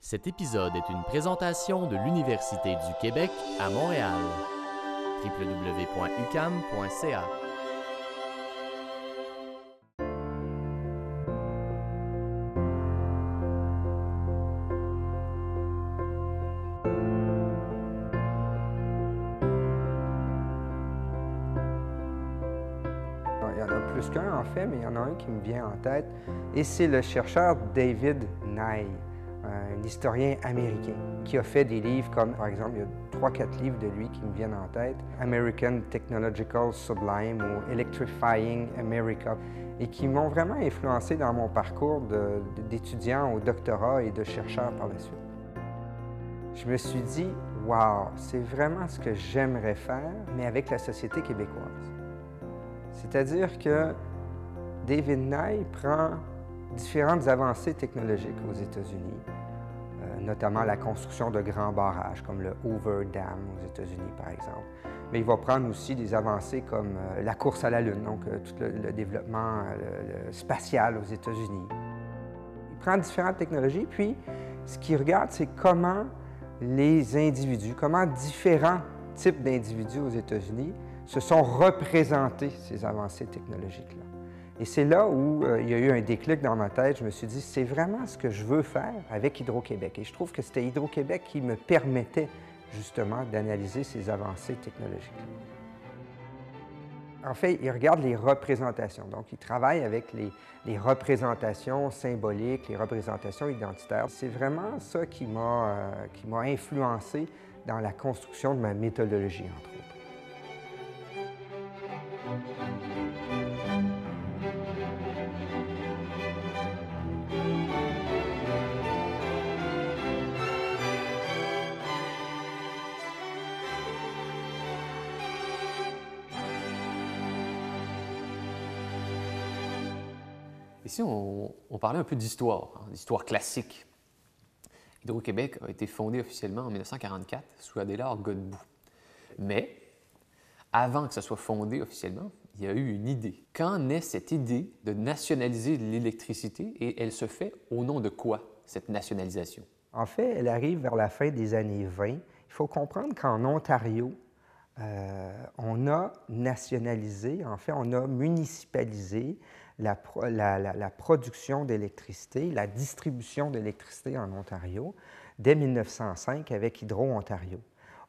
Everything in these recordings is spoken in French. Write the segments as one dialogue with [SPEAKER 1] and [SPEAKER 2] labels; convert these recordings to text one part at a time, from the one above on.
[SPEAKER 1] Cet épisode est une présentation de l'Université du Québec à Montréal. www.ucam.ca
[SPEAKER 2] Il y en a plus qu'un en fait, mais il y en a un qui me vient en tête, et c'est le chercheur David Nye un historien américain qui a fait des livres comme, par exemple, il y a trois, quatre livres de lui qui me viennent en tête, American Technological Sublime ou Electrifying America, et qui m'ont vraiment influencé dans mon parcours d'étudiant au doctorat et de chercheur par la suite. Je me suis dit, wow, c'est vraiment ce que j'aimerais faire, mais avec la société québécoise. C'est-à-dire que David Nye prend différentes avancées technologiques aux États-Unis, notamment la construction de grands barrages, comme le Hoover Dam aux États-Unis, par exemple. Mais il va prendre aussi des avancées comme euh, la course à la Lune, donc euh, tout le, développement euh, spatial aux États-Unis. Il prend différentes technologies, puis ce qu'il regarde, c'est comment les individus, comment différents types d'individus aux États-Unis se sont représentés ces avancées technologiques-là. Et c'est là où euh, il y a eu un déclic dans ma tête. Je me suis dit, c'est vraiment ce que je veux faire avec Hydro-Québec. Et je trouve que c'était Hydro-Québec qui me permettait justement d'analyser ces avancées technologiques. En fait, ils regardent les représentations. Donc, ils travaillent avec les, représentations symboliques, les représentations identitaires. C'est vraiment ça qui m'a euh, m'a influencé dans la construction de ma méthodologie, entre autres.
[SPEAKER 1] on parlait un peu d'histoire, hein, d'histoire classique. Hydro-Québec a été fondé officiellement en 1944 sous Adélard Godbout. Mais avant que ça soit fondé officiellement, il y a eu une idée. Quand naît cette idée de nationaliser l'électricité et elle se fait au nom de quoi, cette nationalisation?
[SPEAKER 2] En fait, elle arrive vers la fin des années 20. Il faut comprendre qu'en Ontario, euh, on a nationalisé, en fait, on a municipalisé la, production d'électricité, la distribution d'électricité en Ontario dès 1905 avec Hydro-Ontario.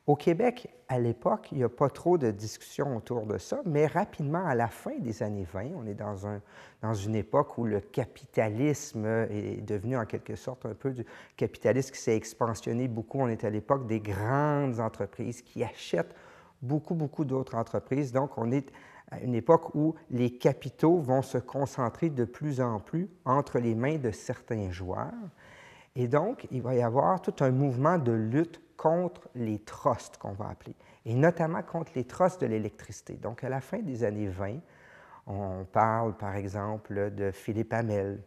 [SPEAKER 2] Au Québec, à l'époque, il n'y a pas trop de discussion autour de ça, mais rapidement, à la fin des années 20, on est dans, un, dans une époque où le capitalisme est devenu en quelque sorte un peu du capitalisme qui s'est expansionné beaucoup. On est à l'époque des grandes entreprises qui achètent beaucoup, beaucoup d'autres entreprises. Donc, on est à une époque où les capitaux vont se concentrer de plus en plus entre les mains de certains joueurs. Et donc, il va y avoir tout un mouvement de lutte contre les trusts qu'on va appeler, et notamment contre les trusts de l'électricité. Donc, à la fin des années 20, on parle par exemple de Philippe Hamel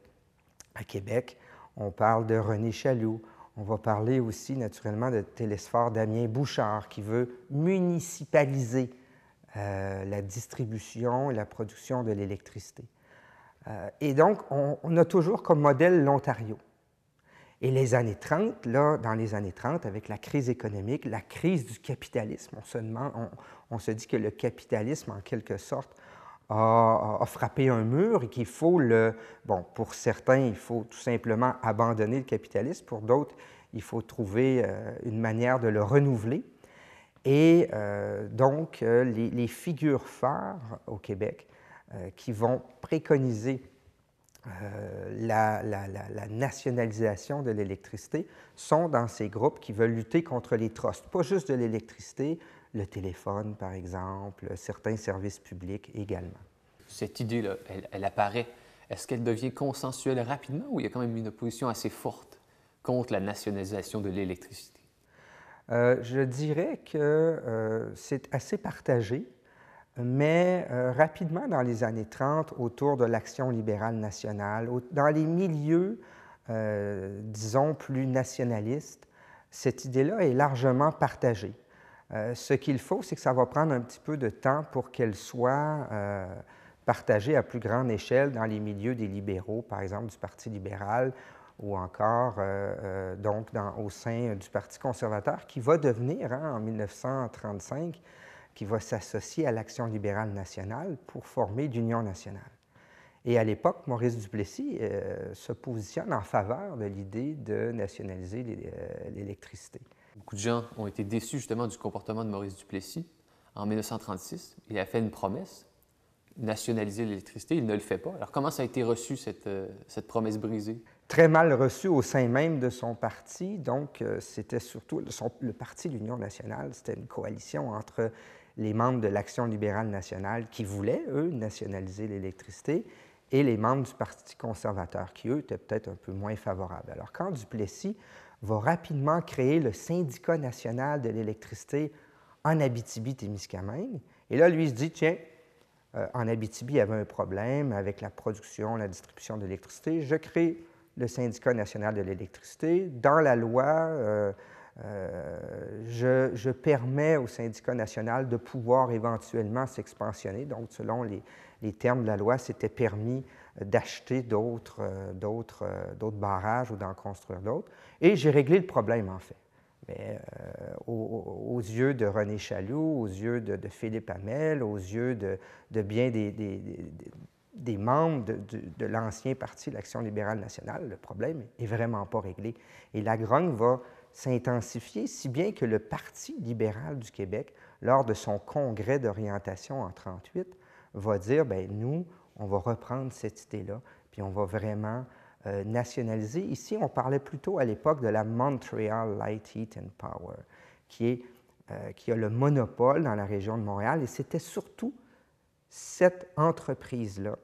[SPEAKER 2] à Québec, on parle de René Chaloux, on va parler aussi naturellement de Télésphore Damien Bouchard qui veut municipaliser euh, la distribution et la production de l'électricité. Euh, et donc, on, a toujours comme modèle l'Ontario. Et les années 30, là, dans les années 30, avec la crise économique, la crise du capitalisme, on se, on, se dit que le capitalisme, en quelque sorte, a, frappé un mur et qu'il faut le... Bon, pour certains, il faut tout simplement abandonner le capitalisme. Pour d'autres, il faut trouver euh, une manière de le renouveler. Et euh, donc, euh, les, figures phares au Québec euh, qui vont préconiser la, nationalisation de l'électricité sont dans ces groupes qui veulent lutter contre les trusts, pas juste de l'électricité,
[SPEAKER 1] le téléphone par exemple, certains services publics également. Cette idée-là, elle, elle apparaît est-ce qu'elle devient consensuelle rapidement ou il y a quand même une opposition assez forte contre la nationalisation de l'électricité?
[SPEAKER 2] Euh, je dirais que euh, c'est assez partagé, mais euh, rapidement dans les années 30, autour de l'action libérale nationale, dans les milieux, disons, plus nationalistes, cette idée-là est largement partagée. ce qu'il faut, c'est que ça va prendre un petit peu de temps pour qu'elle soit partagée à plus grande échelle dans les milieux des libéraux, par exemple du Parti libéral, ou encore euh, euh, donc dans, au sein du Parti conservateur, qui va devenir hein, en 1935, qui va s'associer à l'Action libérale nationale pour former l'Union nationale. Et à l'époque, Maurice Duplessis euh, se positionne en faveur de l'idée
[SPEAKER 1] de nationaliser l'électricité. Beaucoup de gens ont été déçus justement du comportement de Maurice Duplessis. En 1936, il a fait une promesse, nationaliser l'électricité. Il ne le fait pas. Alors comment ça a été reçu, cette promesse brisée?
[SPEAKER 2] très mal reçu au sein même de son parti. Donc, euh, c'était surtout le parti de l'Union nationale, c'était une coalition entre les membres de l'Action libérale nationale qui voulaient, eux, nationaliser l'électricité et les membres du Parti conservateur qui, eux, étaient peut-être un peu moins favorables. Alors, quand Duplessis va rapidement créer le syndicat national de l'électricité en Abitibi-Témiscamingue, et là, lui, il se dit, tiens, euh, en Abitibi, il y avait un problème avec la production, la distribution d'électricité, je crée le syndicat national de l'électricité. Dans la loi, euh, euh, je, permets au syndicat national de pouvoir éventuellement s'expansionner. Donc, selon les, termes de la loi, c'était permis d'acheter euh, d'autres, barrages ou d'en construire d'autres. Et j'ai réglé le problème, en fait. Mais aux, yeux de René Chaloux, aux yeux de, Philippe Hamel, aux yeux de, bien des, des membres de, l'ancien parti de l'Action libérale nationale, le problème n'est vraiment pas réglé. Et la grogne va s'intensifier, si bien que le Parti libéral du Québec, lors de son congrès d'orientation en 1938, va dire, ben nous, on va reprendre cette idée-là, puis on va vraiment euh, nationaliser. Ici, on parlait plutôt à l'époque de la Montreal Light Heat and Power, qui, est, euh, qui a le monopole dans la région de Montréal, et c'était surtout cette entreprise-là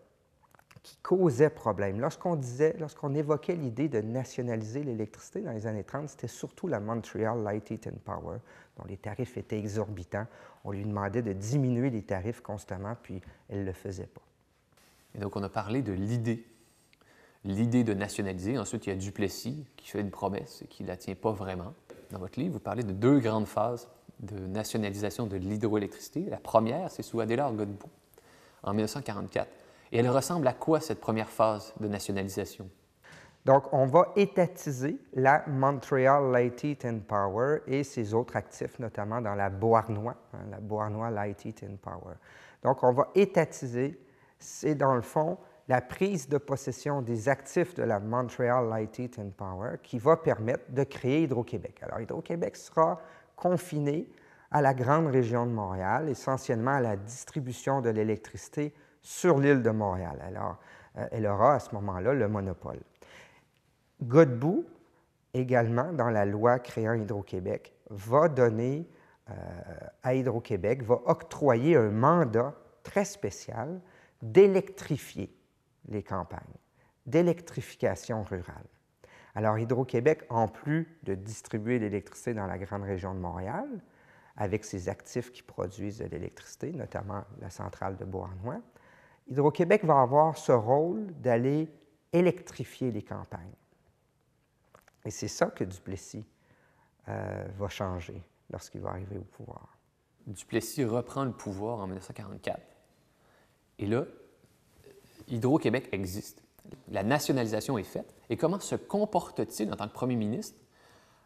[SPEAKER 2] qui causait problème. Lorsqu'on disait, lorsqu'on évoquait l'idée de nationaliser l'électricité dans les années 30, c'était surtout la Montreal Light Heat and Power, dont les tarifs étaient exorbitants. On lui demandait de diminuer les tarifs constamment, puis elle ne le faisait pas.
[SPEAKER 1] Et donc, on a parlé de l'idée. L'idée de nationaliser. Ensuite, il y a Duplessis qui fait une promesse et qui ne la tient pas vraiment. Dans votre livre, vous parlez de deux grandes phases de nationalisation de l'hydroélectricité. La première, c'est sous Adélard Godbout, en 1944. Et elle ressemble à quoi cette première phase de nationalisation?
[SPEAKER 2] Donc, on va étatiser la Montreal Light and Power et ses autres actifs, notamment dans la Beauharnois, hein, la Beauharnois Light and Power. Donc, on va étatiser, c'est dans le fond la prise de possession des actifs de la Montreal Light and Power qui va permettre de créer Hydro-Québec. Alors, Hydro-Québec sera confiné à la grande région de Montréal, essentiellement à la distribution de l'électricité sur l'île de Montréal. Alors, euh, elle aura à ce moment-là le monopole. Godbout, également dans la loi créant Hydro-Québec, va donner euh, à Hydro-Québec, va octroyer un mandat très spécial d'électrifier les campagnes, d'électrification rurale. Alors Hydro-Québec, en plus de distribuer l'électricité dans la grande région de Montréal, avec ses actifs qui produisent de l'électricité, notamment la centrale de Beauharnois. Hydro-Québec va avoir ce rôle d'aller électrifier les campagnes. Et c'est ça que Duplessis euh, va changer lorsqu'il va arriver au pouvoir.
[SPEAKER 1] Duplessis reprend le pouvoir en 1944. Et là, Hydro-Québec existe. La nationalisation est faite. Et comment se comporte-t-il en tant que premier ministre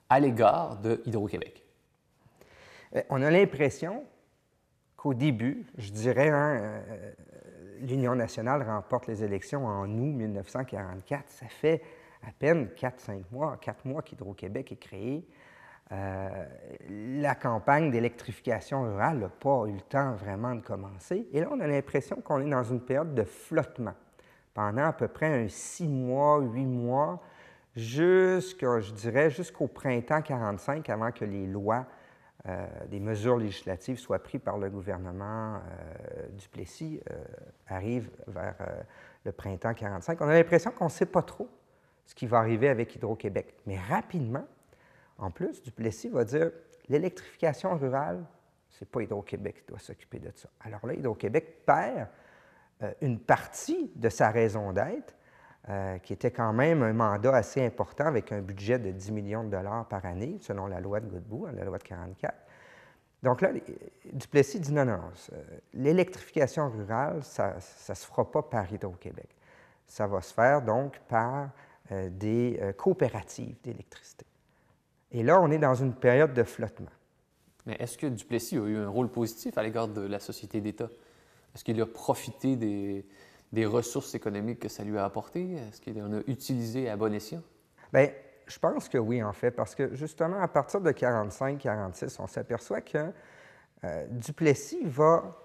[SPEAKER 1] à l'égard de Hydro-Québec? Euh, on a
[SPEAKER 2] l'impression qu'au début, je dirais, euh, l'Union nationale remporte les élections en août 1944. Ça fait à peine 4-5 mois, quatre mois qu'Hydro-Québec est créé. Euh, la campagne d'électrification rurale n'a pas eu le temps vraiment de commencer. Et là, on a l'impression qu'on est dans une période de flottement pendant à peu près un 6 mois, 8 mois, je dirais, jusqu'au printemps 45, avant que les lois euh, des mesures législatives soient prises par le gouvernement euh, du Plessis euh, arrive vers le printemps 45. On a l'impression qu'on ne sait pas trop ce qui va arriver avec Hydro-Québec. Mais rapidement, en plus, Duplessis va dire l'électrification rurale, c'est pas Hydro-Québec qui doit s'occuper de ça. Alors là, Hydro-Québec perd une partie de sa raison d'être euh, qui était quand même un mandat assez important avec un budget de 10 millions de dollars par année, selon la loi de Godbout, hein, la loi de 44. Donc là, Duplessis dit non, non, euh, l'électrification rurale, ça ne se fera pas par Hydro-Québec. Ça va se faire donc par euh, des coopératives d'électricité. Et là, on est dans une période de flottement.
[SPEAKER 1] Mais est-ce que Duplessis a eu un rôle positif à l'égard de la société d'État? Est-ce qu'il a profité des, des ressources économiques que ça lui a apportées? Est-ce qu'il en a utilisé à bon escient? Bien, je
[SPEAKER 2] pense que oui, en fait, parce que justement, à partir de 45-46, on s'aperçoit que euh, Duplessis va,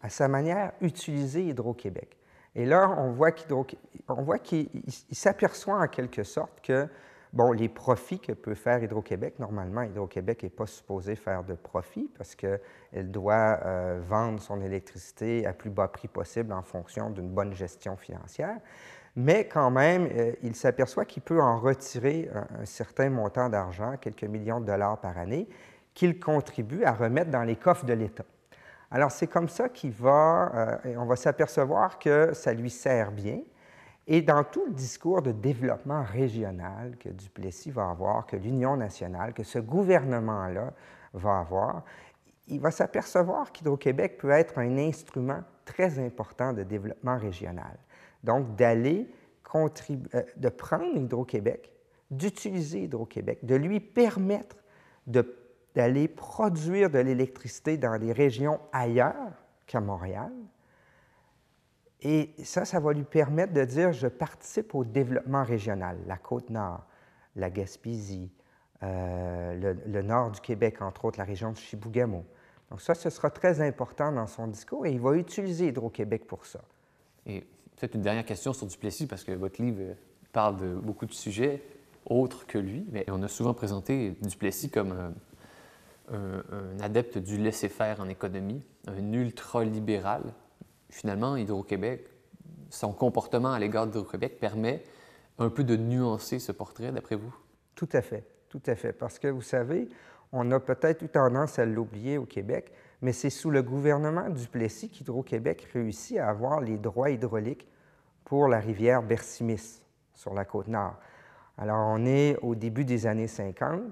[SPEAKER 2] à sa manière, utiliser Hydro-Québec. Et là, on voit qu'il s'aperçoit en quelque sorte que bon, les profits que peut faire Hydro-Québec, normalement, Hydro-Québec n'est pas supposé faire de profit parce qu'elle doit euh, vendre son électricité à plus bas prix possible en fonction d'une bonne gestion financière. Mais quand même, euh, il s'aperçoit qu'il peut en retirer un, certain montant d'argent, quelques millions de dollars par année, qu'il contribue à remettre dans les coffres de l'État. Alors c'est comme ça qu'il va, euh, on va s'apercevoir que ça lui sert bien, et dans tout le discours de développement régional que Duplessis va avoir, que l'Union nationale, que ce gouvernement-là va avoir, il va s'apercevoir qu'Hydro-Québec peut être un instrument très important de développement régional. Donc, d'aller euh, de prendre Hydro-Québec, d'utiliser Hydro-Québec, de lui permettre d'aller produire de l'électricité dans des régions ailleurs qu'à Montréal, et ça, ça va lui permettre de dire, je participe au développement régional, la côte nord, la Gaspésie, euh, le, nord du Québec, entre autres la région de Chibougamau. Donc ça, ce sera très important dans son discours et il va utiliser Hydro-Québec pour ça.
[SPEAKER 1] Et peut-être une dernière question sur Duplessis, parce que votre livre parle de beaucoup de sujets autres que lui, mais on a souvent présenté Duplessis comme un, adepte du laisser-faire en économie, un ultra-libéral finalement, Hydro-Québec, son comportement à l'égard d'Hydro-Québec permet un peu de nuancer ce portrait, d'après vous?
[SPEAKER 2] Tout à fait, tout à fait. Parce que vous savez, on a peut-être eu tendance à l'oublier au Québec, mais c'est sous le gouvernement du Plessis qu'Hydro-Québec réussit à avoir les droits hydrauliques pour la rivière Bersimis sur la côte nord. Alors, on est au début des années 50.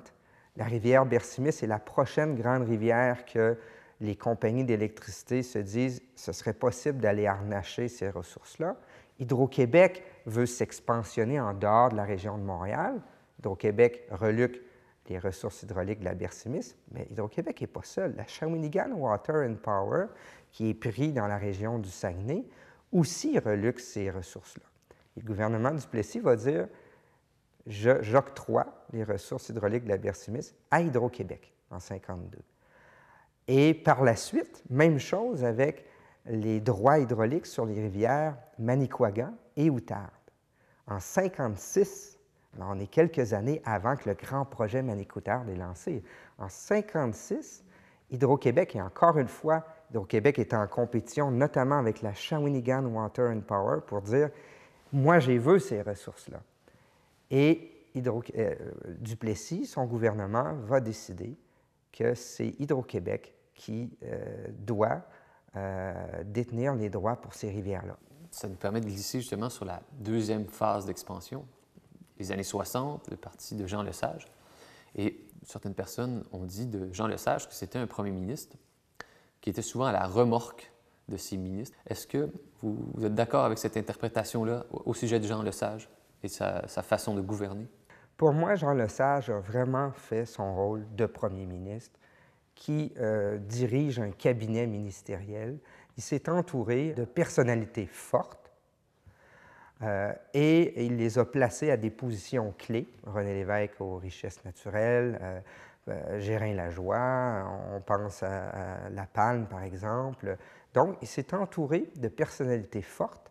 [SPEAKER 2] La rivière Bersimis est la prochaine grande rivière que les compagnies d'électricité se disent ce serait possible d'aller harnacher ces ressources-là. Hydro-Québec veut s'expansionner en dehors de la région de Montréal. Hydro-Québec reluque les ressources hydrauliques de la Bersimis, mais Hydro-Québec n'est pas seul. La Shawinigan Water and Power, qui est pris dans la région du Saguenay, aussi reluque ces ressources-là. Le gouvernement du Plessis va dire j'octroie les ressources hydrauliques de la Bersimis à Hydro-Québec en 1952. Et par la suite, même chose avec les droits hydrauliques sur les rivières Manicouagan et Outarde. En 1956, ben, on est quelques années avant que le grand projet Manicoutarde ait lancé. En 1956, Hydro-Québec, et encore une fois, Hydro-Québec est en compétition, notamment avec la Shawinigan Water and Power, pour dire Moi, j'ai vu ces ressources-là. Et euh, Duplessis, son gouvernement, va décider que c'est Hydro-Québec qui
[SPEAKER 1] euh, doit euh, détenir les droits pour ces rivières-là. Ça nous permet de glisser justement sur la deuxième phase d'expansion, les années 60, le parti de Jean Lesage. Et certaines personnes ont dit de Jean Lesage que c'était un premier ministre qui était souvent à la remorque de ses ministres. Est-ce que vous, êtes d'accord avec cette interprétation-là au sujet de Jean Lesage et sa, sa façon de gouverner?
[SPEAKER 2] Pour moi, Jean Lesage a vraiment fait son rôle de premier ministre qui euh, dirige un cabinet ministériel. Il s'est entouré de personnalités fortes euh, et il les a placées à des positions clés. René Lévesque aux richesses naturelles, euh, Gérin Lajoie, on pense à, à La Palme par exemple. Donc, il s'est entouré de personnalités fortes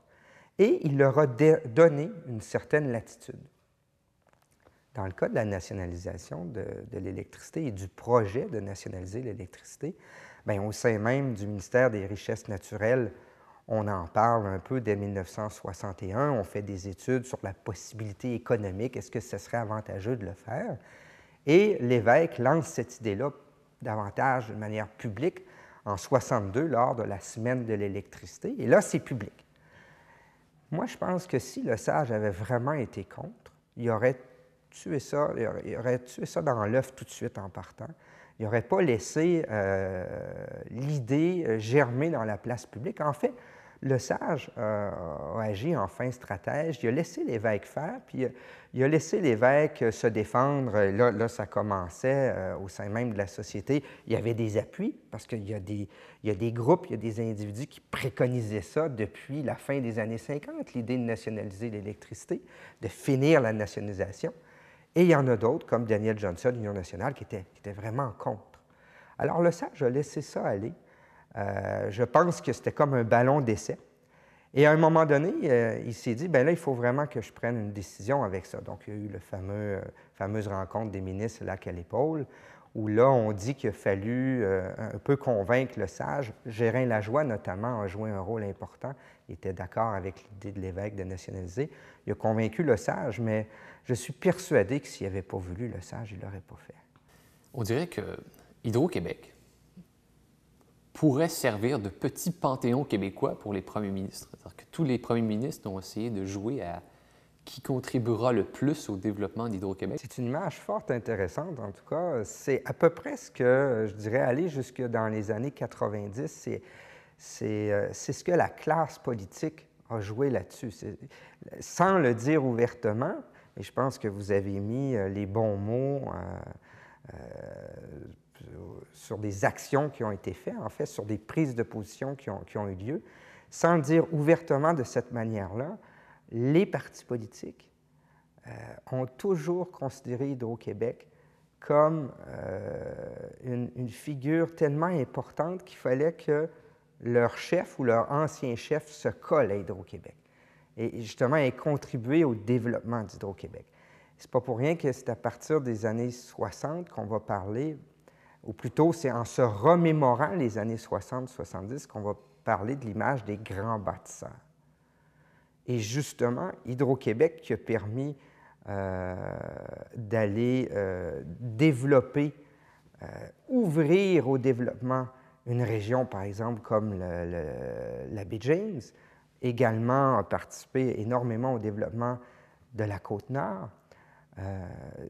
[SPEAKER 2] et il leur a donné une certaine latitude. Dans le cas de la nationalisation de, l'électricité et du projet de nationaliser l'électricité, ben, au sein même du ministère des Richesses naturelles, on en parle un peu dès 1961. On fait des études sur la possibilité économique. Est-ce que ce serait avantageux de le faire? Et l'évêque lance cette idée-là davantage de manière publique en 62 lors de la semaine de l'électricité. Et là, c'est public. Moi, je pense que si le sage avait vraiment été contre, il aurait ça, il aurait tué ça dans l'œuf tout de suite en partant. Il n'aurait pas laissé euh, l'idée euh, germer dans la place publique. En fait, le sage euh, a agi en fin stratège. Il a laissé l'évêque faire, puis il a laissé l'évêque se défendre. Là, ça commençait au sein même de la société. Il y avait des appuis, parce qu'il y, il y a des groupes, il y a des individus qui préconisaient ça depuis la fin des années 50, l'idée de nationaliser l'électricité, de finir la nationalisation. Et il y en a d'autres, comme Daniel Johnson, Union nationale, qui était, vraiment contre. Alors le sage a laissé ça aller. Euh, je pense que c'était comme un ballon d'essai. Et à un moment donné, euh, il s'est dit, ben là, il faut vraiment que je prenne une décision avec ça. Donc, il y a eu la euh, fameuse rencontre des ministres lac à l'épaule où là, on dit qu'il a fallu euh, un peu convaincre le sage. Gérin Lajoie, notamment, a joué un rôle important. Il était d'accord avec l'idée de l'évêque de nationaliser. Il a convaincu le sage, mais je suis persuadé que s'il n'avait pas voulu le sage, il ne l'aurait pas fait.
[SPEAKER 1] On dirait que Hydro-Québec pourrait servir de petit panthéon québécois pour les premiers ministres. que tous les premiers ministres ont essayé de jouer à qui contribuera le plus au développement d'Hydro-Québec? C'est une image
[SPEAKER 2] forte intéressante, en tout cas. C'est à peu près ce que, je dirais, aller jusque dans les années 90, c'est, c'est, euh, c'est ce que la classe politique a joué là-dessus. sans le dire ouvertement, et je pense que vous avez mis euh, les bons mots euh, sur des actions qui ont été faites, en fait, sur des prises de position qui ont, qui ont eu lieu, sans le dire ouvertement de cette manière-là, les partis politiques euh, ont toujours considéré Hydro-Québec comme euh, une, figure tellement importante qu'il fallait que leur chef ou leur ancien chef se colle à Hydro-Québec et justement ait contribué au développement d'Hydro-Québec. C'est pas pour rien que c'est à partir des années 60 qu'on va parler, ou plutôt c'est en se remémorant les années 60-70 qu'on va parler de l'image des grands bâtisseurs. Et justement, Hydro-Québec qui a permis euh, d'aller euh, développer, euh, ouvrir au développement une région, par exemple, comme la baie James, également a participé énormément au développement de la côte nord.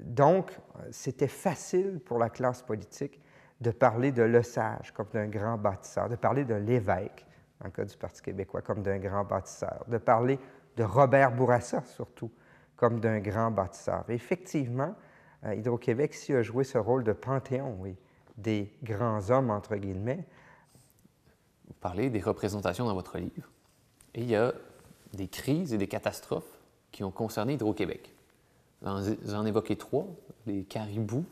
[SPEAKER 2] donc, c'était facile pour la classe politique de parler de l'ossage comme d'un grand bâtisseur, de parler de l'évêque en cas du Parti québécois, comme d'un grand bâtisseur, de parler de Robert Bourassa surtout comme d'un grand bâtisseur. effectivement, euh, Hydro-Québec s'y a joué ce rôle de panthéon, oui, des grands hommes, entre guillemets.
[SPEAKER 1] Vous parlez des représentations dans votre livre, et il y a des crises et des catastrophes qui ont concerné Hydro-Québec. J'en évoquez trois, les caribous,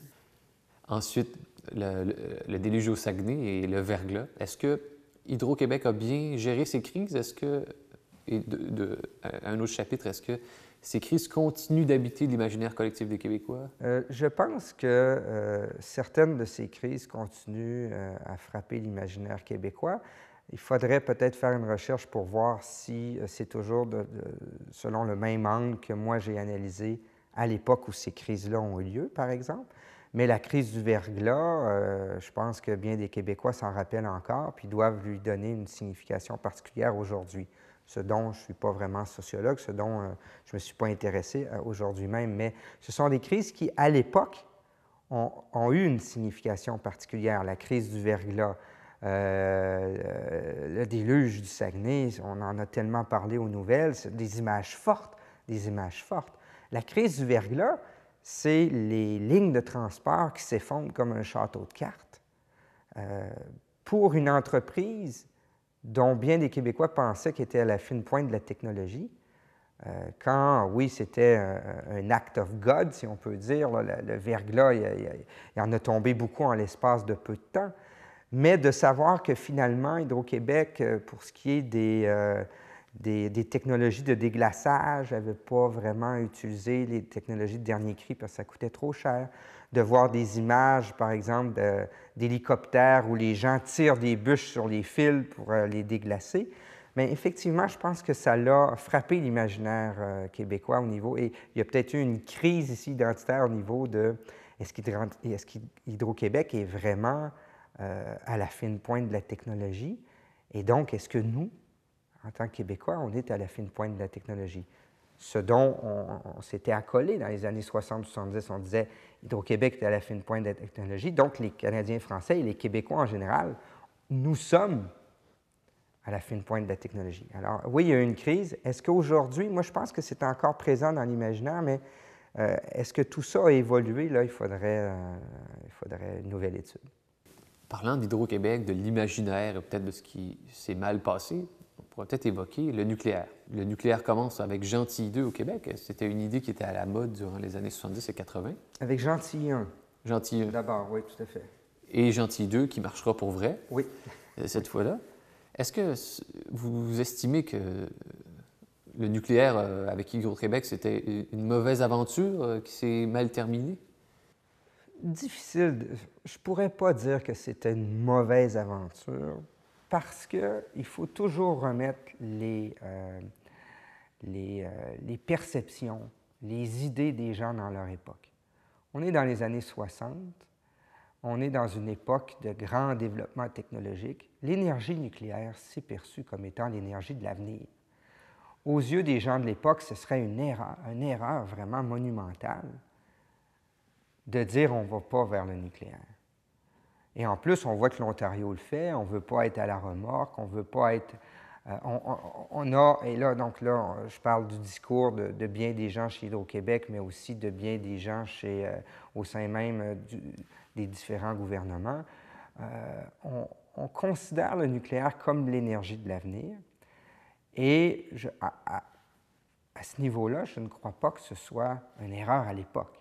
[SPEAKER 1] ensuite le, le déluge au Saguenay et le verglas. Est-ce que Hydro-Québec a bien géré ses crises? Est-ce que, de, à un autre chapitre, est-ce que ces crises continuent d'habiter l'imaginaire collectif des Québécois? Euh,
[SPEAKER 2] je pense que euh, certaines de ces crises continuent euh, à frapper l'imaginaire québécois. Il faudrait peut-être faire une recherche pour voir si c'est toujours selon le même angle que moi j'ai analysé à l'époque où ces crises-là ont eu lieu, par exemple. Mais la crise du verglas, euh, je pense que bien des Québécois s'en rappellent encore, puis doivent lui donner une signification particulière aujourd'hui. Ce dont je ne suis pas vraiment sociologue, ce dont euh, je ne me suis pas intéressé euh, aujourd'hui même, mais ce sont des crises qui, à l'époque, ont, ont, eu une signification particulière. La crise du verglas, le déluge du Saguenay, on en a tellement parlé aux nouvelles, des images fortes, des images fortes. La crise du verglas, c'est les lignes de transport qui s'effondrent comme un château de cartes. Euh, pour une entreprise dont bien des Québécois pensaient qu'elle était à la fine pointe de la technologie, euh, quand, oui, c'était un, acte act of God, si on peut dire, le, verglas, il, en a tombé beaucoup en l'espace de peu de temps, mais de savoir que finalement, Hydro-Québec, euh, pour ce qui est des des, technologies de déglaçage. J'avais pas vraiment utilisé les technologies de dernier cri parce que ça coûtait trop cher. De voir des images, par exemple, d'hélicoptères où les gens tirent des bûches sur les fils pour euh, les déglacer. Mais effectivement, je pense que ça l'a frappé l'imaginaire euh, québécois au niveau. Et il y a peut-être eu une crise ici identitaire au niveau de est-ce qu'Hydro-Québec est, vraiment euh, à la fine pointe de la technologie? Et donc, est-ce que nous, en tant que Québécois, on est à la fine pointe de la technologie. Ce dont on, s'était accolé dans les années 60-70, on disait Hydro-Québec est à la fine pointe de la technologie. Donc, les Canadiens français et les Québécois en général, nous sommes à la fine pointe de la technologie. Alors, oui, il y a eu une crise. Est-ce qu'aujourd'hui, moi, je pense que c'est encore présent dans l'imaginaire, mais euh, est-ce que tout ça a évolué? Là, il faudrait, euh, il faudrait une nouvelle étude.
[SPEAKER 1] Parlant d'Hydro-Québec, de l'imaginaire et peut-être de ce qui s'est mal passé, peut-être évoquer le nucléaire. Le nucléaire commence avec Gentil 2 au Québec. C'était une idée qui était à la mode durant les années 70 et 80. Avec Gentil 1. Gentil
[SPEAKER 2] D'abord, oui, tout à fait.
[SPEAKER 1] Et Gentil 2 qui marchera pour vrai. Oui. Euh, cette fois-là. Est-ce que vous estimez que le nucléaire euh, avec Hydro-Québec, c'était une mauvaise aventure euh, qui s'est mal terminée?
[SPEAKER 2] Difficile. Je pourrais pas dire que c'était une mauvaise aventure parce qu'il faut toujours remettre euh, euh, les, perceptions, les idées des gens dans leur époque. On est dans les années 60, on est dans une époque de grand développement technologique. L'énergie nucléaire s'est perçue comme étant l'énergie de l'avenir. Aux yeux des gens de l'époque, ce serait une erreur, une erreur vraiment monumentale de dire on ne va pas vers le nucléaire. Et en plus, on voit que l'Ontario le fait, on ne veut pas être à la remorque, on ne veut pas être... Euh, on, a, et là, donc là, je parle du discours de, bien des gens chez Hydro-Québec, mais aussi de bien des gens chez, euh, au sein même euh, des différents gouvernements. on, considère le nucléaire comme l'énergie de l'avenir. Et je, à ce niveau-là, je ne crois pas que ce soit une erreur à l'époque.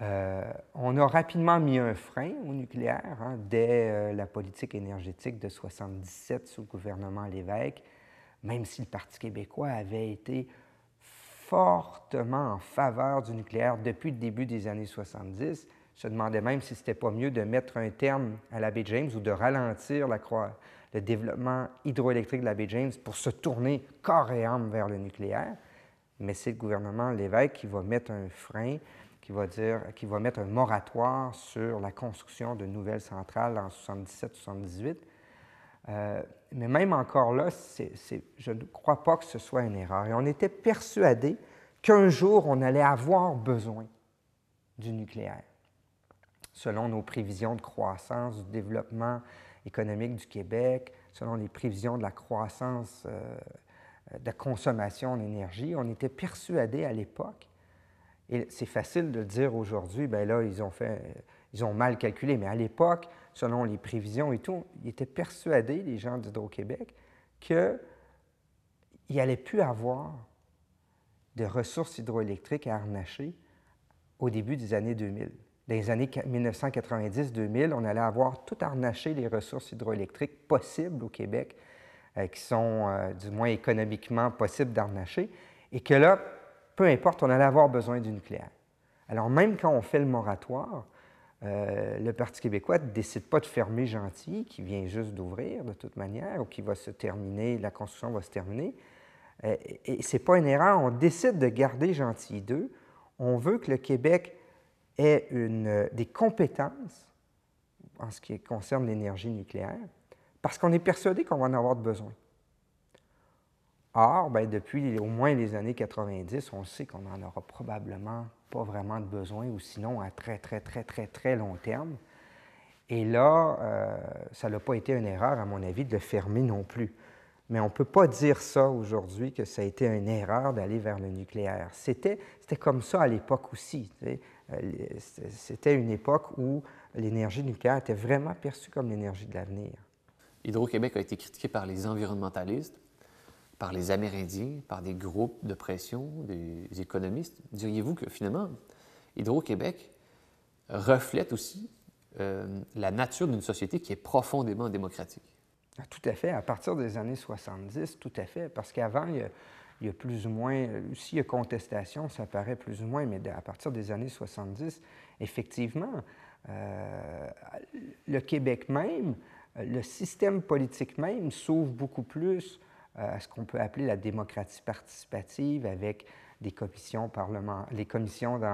[SPEAKER 2] Euh, on a rapidement mis un frein au nucléaire hein, dès euh, la politique énergétique de 1977 sous le gouvernement Lévesque, même si le Parti québécois avait été fortement en faveur du nucléaire depuis le début des années 70. Je demandait même si c'était pas mieux de mettre un terme à la James ou de ralentir le développement hydroélectrique de la James pour se tourner corps et âme vers le nucléaire. Mais c'est le gouvernement Lévesque qui va mettre un frein qui va, dire, qui va mettre un moratoire sur la construction de nouvelles centrales en 77-78. Euh, mais même encore là, je ne crois pas que ce soit une erreur. Et on était persuadé qu'un jour, on allait avoir besoin du nucléaire, selon nos prévisions de croissance, du développement économique du Québec, selon les prévisions de la croissance euh, de consommation d'énergie. On était persuadé à l'époque et c'est facile de le dire aujourd'hui, ben là, ils ont, fait, ils ont mal calculé. Mais à l'époque, selon les prévisions et tout, ils étaient persuadés, les gens d'Hydro-Québec, qu'il n'y allait plus avoir de ressources hydroélectriques à harnacher au début des années 2000. Dans les années 1990-2000, on allait avoir tout harnaché les ressources hydroélectriques possibles au Québec, euh, qui sont euh, du moins économiquement possibles d'harnacher, et que là, peu importe, on allait avoir besoin du nucléaire. Alors même quand on fait le moratoire, euh, le Parti québécois ne décide pas de fermer Gentil, qui vient juste d'ouvrir de toute manière, ou qui va se terminer, la construction va se terminer. Euh, et ce n'est pas une erreur, on décide de garder Gentil 2. On veut que le Québec ait euh, des compétences en ce qui concerne l'énergie nucléaire, parce qu'on est persuadé qu'on va en avoir besoin. Or, bien, depuis au moins les années 90, on sait qu'on n'en aura probablement pas vraiment de besoin, ou sinon à très, très, très, très, très long terme. Et là, euh, ça n'a pas été une erreur, à mon avis, de le fermer non plus. Mais on ne peut pas dire ça aujourd'hui, que ça a été une erreur d'aller vers le nucléaire. C'était comme ça à l'époque aussi. Euh, c'était une époque où l'énergie nucléaire était vraiment perçue comme l'énergie de l'avenir.
[SPEAKER 1] Hydro-Québec a été critiqué par les environnementalistes par les Amérindiens, par des groupes de pression, des économistes. Diriez-vous que finalement, Hydro-Québec reflète aussi euh, la nature d'une société qui est profondément démocratique?
[SPEAKER 2] Ah, tout à fait. À partir des années 70, tout à fait. Parce qu'avant, il, y a plus ou moins, euh, s'il y a contestation, ça paraît plus ou moins, mais à partir des années 70, effectivement, euh, le Québec même, le système politique même s'ouvre beaucoup plus euh, à ce qu'on peut appeler la démocratie participative avec des commissions, les commissions dans,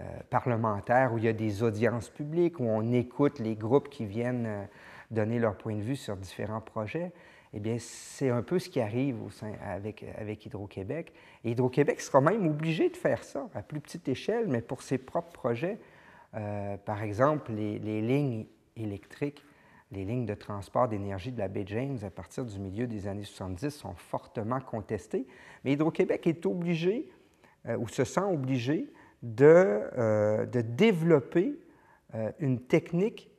[SPEAKER 2] euh, euh, parlementaires où il y a des audiences publiques, où on écoute les groupes qui viennent donner leur point de vue sur différents projets. Eh bien, c'est un peu ce qui arrive au sein, avec, avec Hydro-Québec. Hydro-Québec sera même obligé de faire ça à plus petite échelle, mais pour ses propres projets. par exemple, les, les lignes électriques les lignes de transport d'énergie de la baie James à partir du milieu des années 70 sont fortement contestées, mais Hydro-Québec est obligé euh, ou se sent obligé de, euh, de développer euh, une technique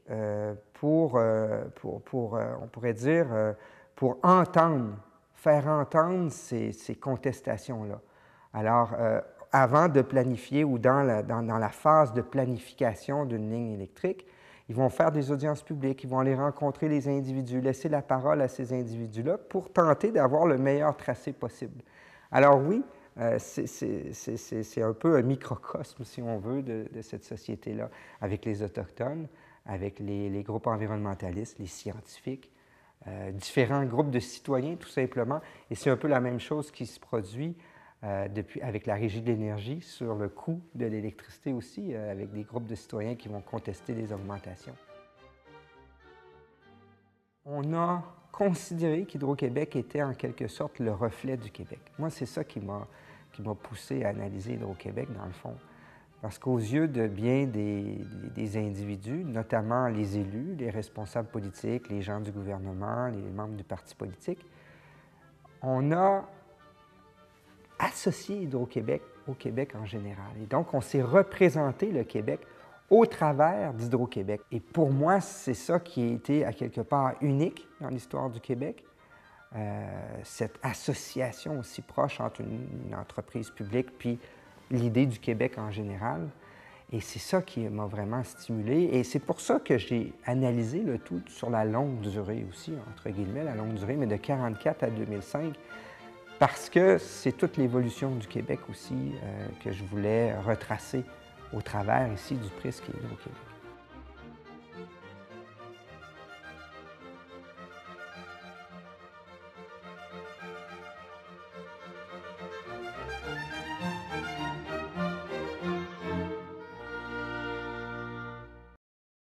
[SPEAKER 2] pour, pour, on pourrait dire, pour entendre, faire entendre ces, contestations-là. Alors, avant de planifier ou dans la, dans la phase de planification d'une ligne électrique, ils vont faire des audiences publiques, ils vont aller rencontrer les individus, laisser la parole à ces individus-là pour tenter d'avoir le meilleur tracé possible. Alors oui, euh, c'est un peu un microcosme, si on veut, de, cette société-là, avec les Autochtones, avec les, groupes environnementalistes, les scientifiques, euh, différents groupes de citoyens, tout simplement. Et c'est un peu la même chose qui se produit euh, depuis, avec la régie de l'énergie sur le coût de l'électricité aussi, euh, avec des groupes de citoyens qui vont contester les augmentations. On a considéré qu'Hydro-Québec était en quelque sorte le reflet du Québec. Moi, c'est ça qui m'a poussé à analyser Hydro-Québec, dans le fond. Parce qu'aux yeux de bien des, des, individus, notamment les élus, les responsables politiques, les gens du gouvernement, les membres du parti politique, on a associé Hydro-Québec au Québec en général. Et donc, on s'est représenté le Québec au travers d'Hydro-Québec. Et pour moi, c'est ça qui a été à quelque part unique dans l'histoire du Québec, euh, cette association aussi proche entre une, entreprise publique puis l'idée du Québec en général. Et c'est ça qui m'a vraiment stimulé. Et c'est pour ça que j'ai analysé le tout sur la longue durée aussi, entre guillemets, la longue durée, mais de 1944 à 2005 parce que c'est toute l'évolution du Québec aussi euh, que je voulais retracer au travers ici du prix qui est Québec.